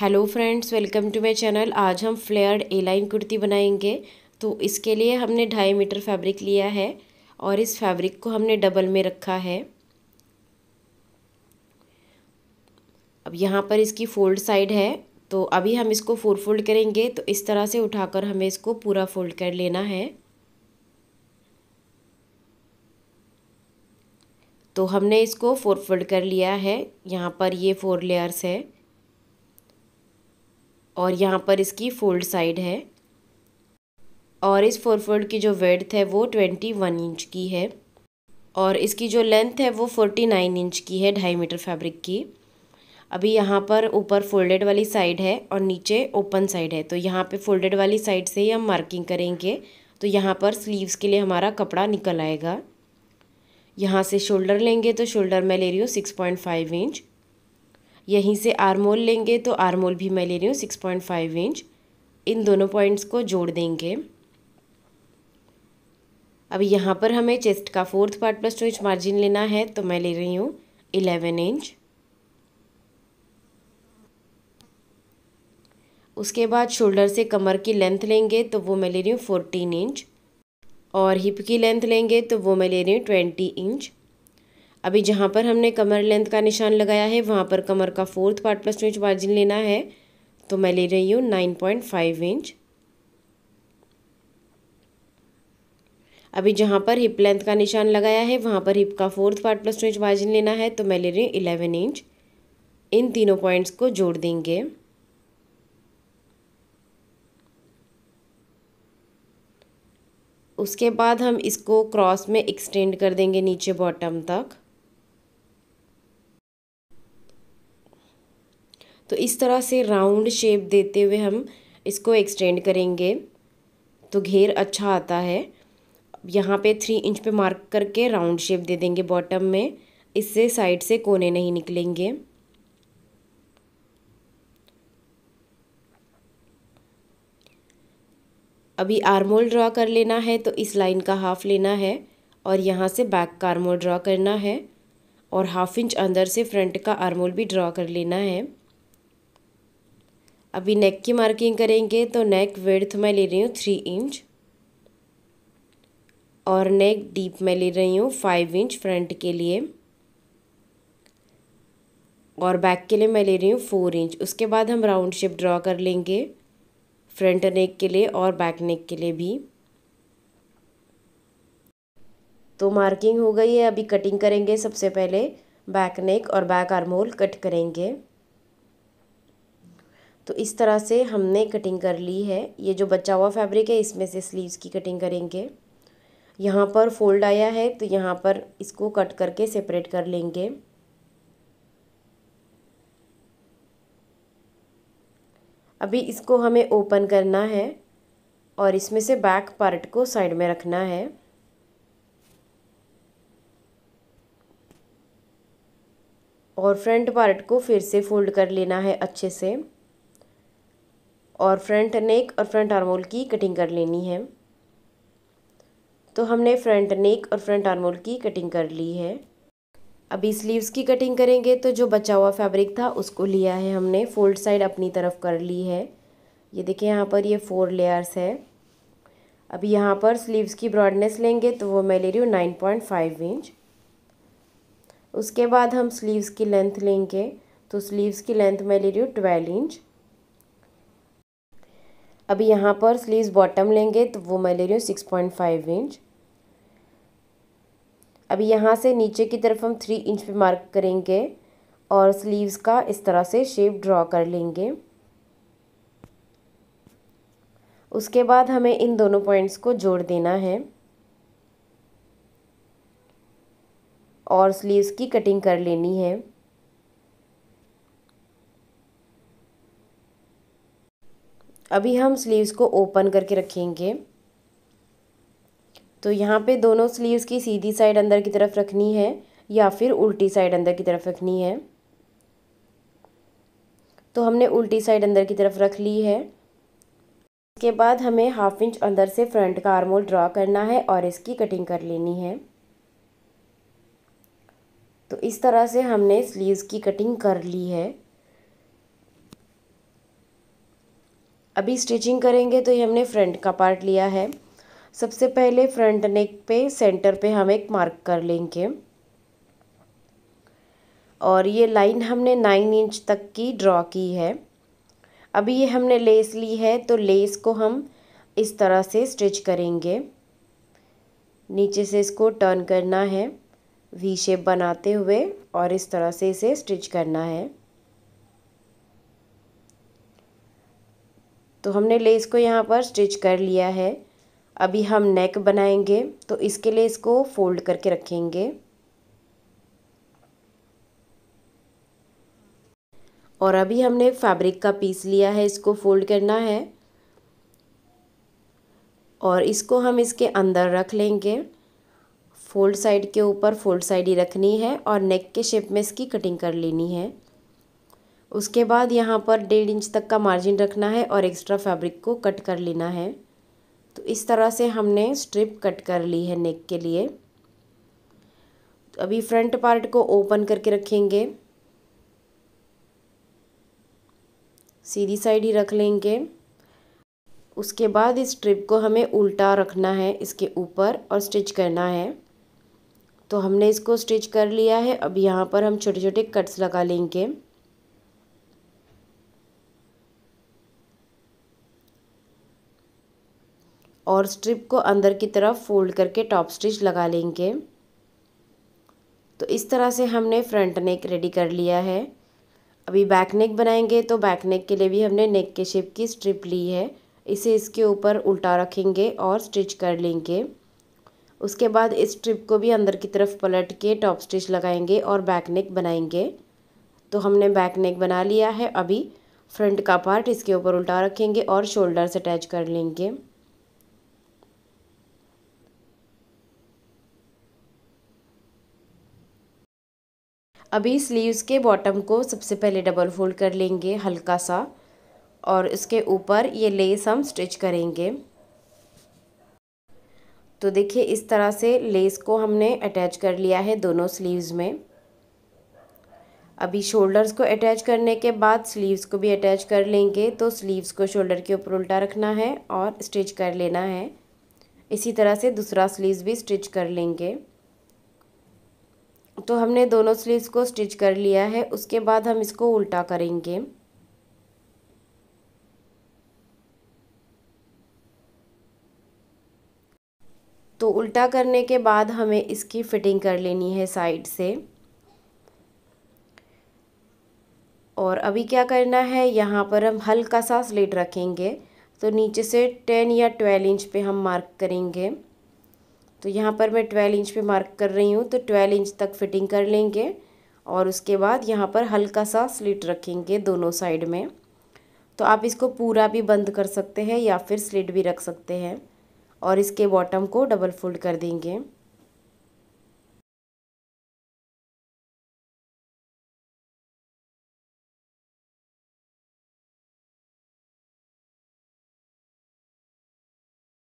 hello friends welcome to my channel आज हम flared ए line kurti बनाएंगे तो इसके लिए हमने ढाई मीटर फैब्रिक लिया है और इस फैब्रिक को हमने डबल में रखा है अब यहाँ पर इसकी फोल्ड साइड है तो अभी हम इसको फोर फोल्ड करेंगे तो इस तरह से उठाकर हमें इसको पूरा फोल्ड कर लेना है तो हमने इसको फोर फोल्ड कर लिया है यहाँ पर ये फोर लेयर्स है और यहाँ पर इसकी फोल्ड साइड है और इस फोर फोल्ड की जो वेड्थ है वो ट्वेंटी वन इंच की है और इसकी जो लेंथ है वो फोर्टी नाइन इंच की है ढाई मीटर फैब्रिक की अभी यहाँ पर ऊपर फोल्डेड वाली साइड है और नीचे ओपन साइड है तो यहाँ पे फोल्डेड वाली साइड से ही हम मार्किंग करेंगे तो यहाँ पर स्लीव्स के लिए हमारा कपड़ा निकल आएगा यहाँ से शोल्डर लेंगे तो शोल्डर मैं ले रही हूँ सिक्स पॉइंट फाइव इंच यहीं से आरमोल लेंगे तो आरमोल भी मैं ले रही हूँ सिक्स पॉइंट फाइव इंच इन दोनों पॉइंट्स को जोड़ देंगे अब यहाँ पर हमें चेस्ट का fourth part plus two inch margin लेना है तो मैं ले रही हूँ इलेवन इंच उसके बाद शोल्डर से कमर की लेंथ लेंगे तो वो मैं ले रही हूँ फोर्टीन इंच और हिप की लेंथ लेंगे तो वो मैं ले रही हूँ ट्वेंटी इंच अभी जहाँ पर हमने कमर लेंथ का निशान लगाया है वहाँ पर कमर का fourth part plus two inch margin लेना है तो मैं ले रही हूँ नाइन पॉइंट फाइव इंच अभी जहाँ पर हिप लेंथ का निशान लगाया है वहाँ पर हिप का fourth part plus two inch margin लेना है तो मैं ले रही हूँ इलेवन इंच इन तीनों पॉइंट्स को जोड़ देंगे उसके बाद हम इसको क्रॉस में एक्सटेंड कर देंगे नीचे बॉटम तक तो इस तरह से राउंड शेप देते हुए हम इसको एक्सटेंड करेंगे तो घेर अच्छा आता है यहाँ पे थ्री इंच पे मार्क करके राउंड शेप दे देंगे बॉटम में इससे साइड से कोने नहीं निकलेंगे अभी आर्मोल ड्रा कर लेना है तो इस लाइन का हाफ लेना है और यहाँ से बैक का आर्मोल ड्रा करना है और हाफ इंच अंदर से फ्रंट का आर्मोल भी ड्रा कर लेना है अभी नेक की मार्किंग करेंगे तो नेक वेड़थ मैं ले रही हूँ थ्री इंच और नेक डीप मैं ले रही हूँ फाइव इंच फ्रंट के लिए और बैक के लिए मैं ले रही हूँ फोर इंच उसके बाद हम राउंड शेप ड्रॉ कर लेंगे फ्रंट नेक के लिए और बैक नेक के लिए भी तो मार्किंग हो गई है अभी कटिंग करेंगे सबसे पहले बैक नेक और बैक आर्म होल कट करेंगे तो इस तरह से हमने कटिंग कर ली है ये जो बचा हुआ फैब्रिक है इसमें से स्लीव्स की कटिंग करेंगे यहाँ पर फोल्ड आया है तो यहाँ पर इसको कट करके सेपरेट कर लेंगे अभी इसको हमें ओपन करना है और इसमें से बैक पार्ट को साइड में रखना है और फ्रंट पार्ट को फिर से फोल्ड कर लेना है अच्छे से और फ्रंट नेक और फ्रंट आर्मोल की कटिंग कर लेनी है तो हमने फ्रंट नेक और फ्रंट आर्मोल की कटिंग कर ली है अभी स्लीव्स की कटिंग करेंगे तो जो बचा हुआ फैब्रिक था उसको लिया है हमने फोल्ड साइड अपनी तरफ कर ली है ये देखिए यहाँ पर ये फोर लेयर्स है अभी यहाँ पर स्लीव्स की ब्रॉडनेस लेंगे तो वो मैं ले रही हूँ नाइन पॉइंट फाइव इंच उसके बाद हम स्लीव्स की लेंथ लेंगे तो स्लीव्स की लेंथ मैं ले रही हूँ ट्वेल्व इंच अभी यहाँ पर स्लीव्स बॉटम लेंगे तो वो मैं ले रही हूँ सिक्स पॉइंट फाइव इंच अभी यहाँ से नीचे की तरफ हम थ्री इंच पे मार्क करेंगे और स्लीव्स का इस तरह से शेप ड्रॉ कर लेंगे उसके बाद हमें इन दोनों पॉइंट्स को जोड़ देना है और स्लीव्स की कटिंग कर लेनी है अभी हम स्लीव्स को ओपन करके रखेंगे तो यहाँ पे दोनों स्लीव्स की सीधी साइड अंदर की तरफ रखनी है या फिर उल्टी साइड अंदर की तरफ रखनी है तो हमने उल्टी साइड अंदर की तरफ रख ली है इसके बाद हमें हाफ इंच अंदर से फ्रंट का आर्मोल ड्रा करना है और इसकी कटिंग कर लेनी है तो इस तरह से हमने स्लीव्स की कटिंग कर ली है अभी स्टिचिंग करेंगे तो ये हमने फ्रंट का पार्ट लिया है सबसे पहले फ्रंट नेक पे सेंटर पे हम एक मार्क कर लेंगे और ये लाइन हमने नाइन इंच तक की ड्रॉ की है अभी ये हमने लेस ली है तो लेस को हम इस तरह से स्टिच करेंगे नीचे से इसको टर्न करना है वी शेप बनाते हुए और इस तरह से इसे स्टिच करना है तो हमने लेस को यहाँ पर स्टिच कर लिया है अभी हम नेक बनाएंगे तो इसके लिए इसको फोल्ड करके रखेंगे और अभी हमने फैब्रिक का पीस लिया है इसको फोल्ड करना है और इसको हम इसके अंदर रख लेंगे फोल्ड साइड के ऊपर फोल्ड साइड ही रखनी है और नेक के शेप में इसकी कटिंग कर लेनी है उसके बाद यहाँ पर डेढ़ इंच तक का मार्जिन रखना है और एक्स्ट्रा फैब्रिक को कट कर लेना है तो इस तरह से हमने स्ट्रिप कट कर ली है नेक के लिए तो अभी फ्रंट पार्ट को ओपन करके रखेंगे सीधी साइड ही रख लेंगे उसके बाद इस स्ट्रिप को हमें उल्टा रखना है इसके ऊपर और स्टिच करना है तो हमने इसको स्टिच कर लिया है अब यहाँ पर हम छोटे छोटे कट्स लगा लेंगे और स्ट्रिप को अंदर की तरफ फोल्ड करके टॉप स्टिच लगा लेंगे तो इस तरह से हमने फ्रंट नेक रेडी कर लिया है अभी बैक नेक बनाएंगे तो बैक नेक के लिए भी हमने नेक के शेप की स्ट्रिप ली है इसे इसके ऊपर उल्टा रखेंगे और स्टिच कर लेंगे उसके बाद इस स्ट्रिप को भी अंदर की तरफ पलट के टॉप स्टिच लगाएंगे और बैक नेक बनाएंगे तो हमने बैक नेक बना लिया है अभी फ्रंट का पार्ट इसके ऊपर उल्टा रखेंगे और शोल्डर से अटैच कर लेंगे अभी स्लीव्स के बॉटम को सबसे पहले डबल फोल्ड कर लेंगे हल्का सा और इसके ऊपर ये लेस हम स्टिच करेंगे तो देखिए इस तरह से लेस को हमने अटैच कर लिया है दोनों स्लीव्स में अभी शोल्डर्स को अटैच करने के बाद स्लीव्स को भी अटैच कर लेंगे तो स्लीव्स को शोल्डर के ऊपर उल्टा रखना है और स्टिच कर लेना है इसी तरह से दूसरा स्लीव्स भी स्टिच कर लेंगे तो हमने दोनों स्लीव्स को स्टिच कर लिया है उसके बाद हम इसको उल्टा करेंगे तो उल्टा करने के बाद हमें इसकी फिटिंग कर लेनी है साइड से और अभी क्या करना है यहाँ पर हम हल्का सा स्लेट रखेंगे तो नीचे से टेन या ट्वेल्व इंच पे हम मार्क करेंगे तो यहाँ पर मैं ट्वेल्व इंच पे मार्क कर रही हूँ तो ट्वेल्व इंच तक फिटिंग कर लेंगे और उसके बाद यहाँ पर हल्का सा स्लिट रखेंगे दोनों साइड में तो आप इसको पूरा भी बंद कर सकते हैं या फिर स्लिट भी रख सकते हैं और इसके बॉटम को डबल फोल्ड कर देंगे